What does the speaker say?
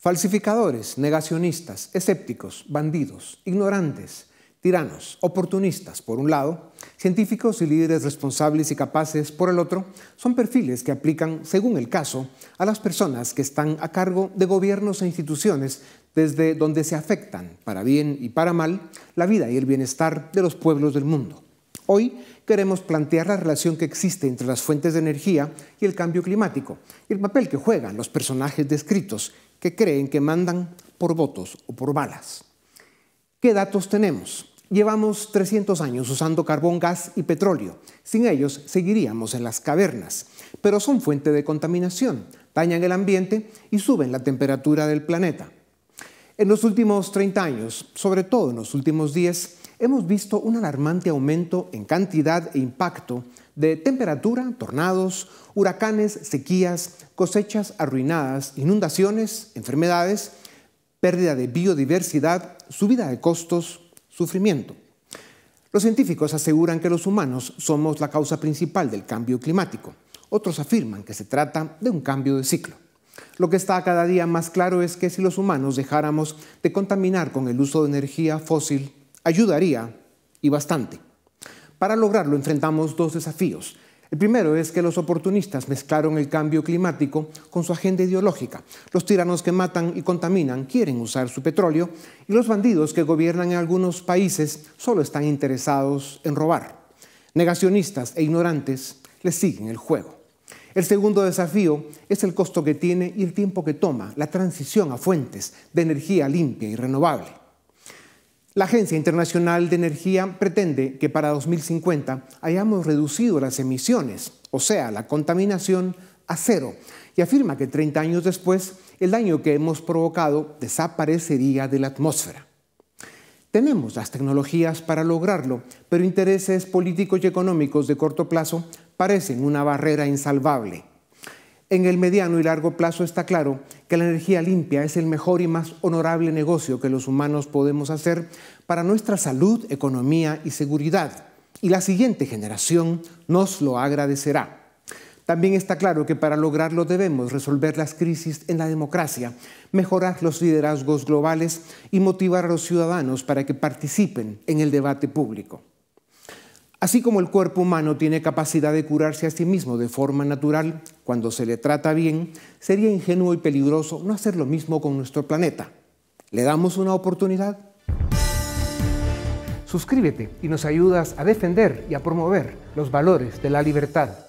Falsificadores, negacionistas, escépticos, bandidos, ignorantes, tiranos, oportunistas, por un lado, científicos y líderes responsables y capaces, por el otro, son perfiles que aplican, según el caso, a las personas que están a cargo de gobiernos e instituciones desde donde se afectan, para bien y para mal, la vida y el bienestar de los pueblos del mundo. Hoy queremos plantear la relación que existe entre las fuentes de energía y el cambio climático y el papel que juegan los personajes descritos que creen que mandan por votos o por balas. ¿Qué datos tenemos? Llevamos 300 años usando carbón, gas y petróleo. Sin ellos seguiríamos en las cavernas, pero son fuente de contaminación, dañan el ambiente y suben la temperatura del planeta. En los últimos 30 años, sobre todo en los últimos 10, hemos visto un alarmante aumento en cantidad e impacto de temperatura, tornados, huracanes, sequías, cosechas arruinadas, inundaciones, enfermedades, pérdida de biodiversidad, subida de costos, sufrimiento. Los científicos aseguran que los humanos somos la causa principal del cambio climático. Otros afirman que se trata de un cambio de ciclo. Lo que está cada día más claro es que si los humanos dejáramos de contaminar con el uso de energía fósil ayudaría y bastante. Para lograrlo enfrentamos dos desafíos. El primero es que los oportunistas mezclaron el cambio climático con su agenda ideológica. Los tiranos que matan y contaminan quieren usar su petróleo y los bandidos que gobiernan en algunos países solo están interesados en robar. Negacionistas e ignorantes les siguen el juego. El segundo desafío es el costo que tiene y el tiempo que toma la transición a fuentes de energía limpia y renovable. La Agencia Internacional de Energía pretende que para 2050 hayamos reducido las emisiones, o sea, la contaminación, a cero, y afirma que 30 años después el daño que hemos provocado desaparecería de la atmósfera. Tenemos las tecnologías para lograrlo, pero intereses políticos y económicos de corto plazo parecen una barrera insalvable en el mediano y largo plazo está claro que la energía limpia es el mejor y más honorable negocio que los humanos podemos hacer para nuestra salud, economía y seguridad. Y la siguiente generación nos lo agradecerá. También está claro que para lograrlo debemos resolver las crisis en la democracia, mejorar los liderazgos globales y motivar a los ciudadanos para que participen en el debate público. Así como el cuerpo humano tiene capacidad de curarse a sí mismo de forma natural, cuando se le trata bien, sería ingenuo y peligroso no hacer lo mismo con nuestro planeta. ¿Le damos una oportunidad? Suscríbete y nos ayudas a defender y a promover los valores de la libertad,